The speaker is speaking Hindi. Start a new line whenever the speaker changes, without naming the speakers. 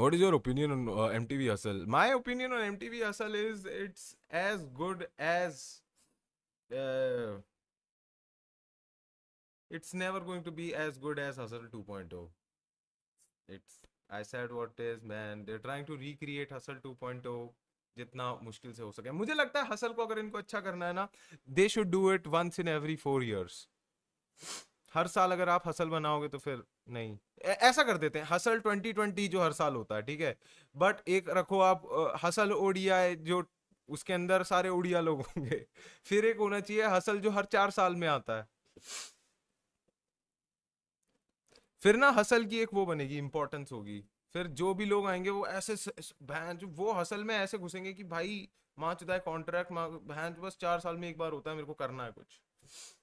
What is your opinion on uh, MTV Hustle? My opinion on MTV Hustle is it's as good as. Uh, it's never going to be as good as Hustle 2.0. It's I said what is man. They're trying to recreate Hustle 2.0. जितना मुश्किल से हो सके मुझे लगता है हसल को अगर इनको अच्छा करना है ना they should do it once in every four years हर साल अगर आप हसल बनाओगे तो फिर नहीं ऐसा कर देते हैं हसल 2020 जो हर साल होता है ठीक है बट एक रखो आप हसल ओडिया जो उसके अंदर सारे उड़िया लोग होंगे फिर एक होना चाहिए हसल जो हर चार साल में आता है फिर ना हसल की एक वो बनेगी इंपॉर्टेंस होगी फिर जो भी लोग आएंगे वो ऐसे स- जो वो हसल में ऐसे घुसेंगे कि भाई माँ चुदाए कॉन्ट्रैक्ट माँ भैं बस चार साल में एक बार होता है मेरे को करना है कुछ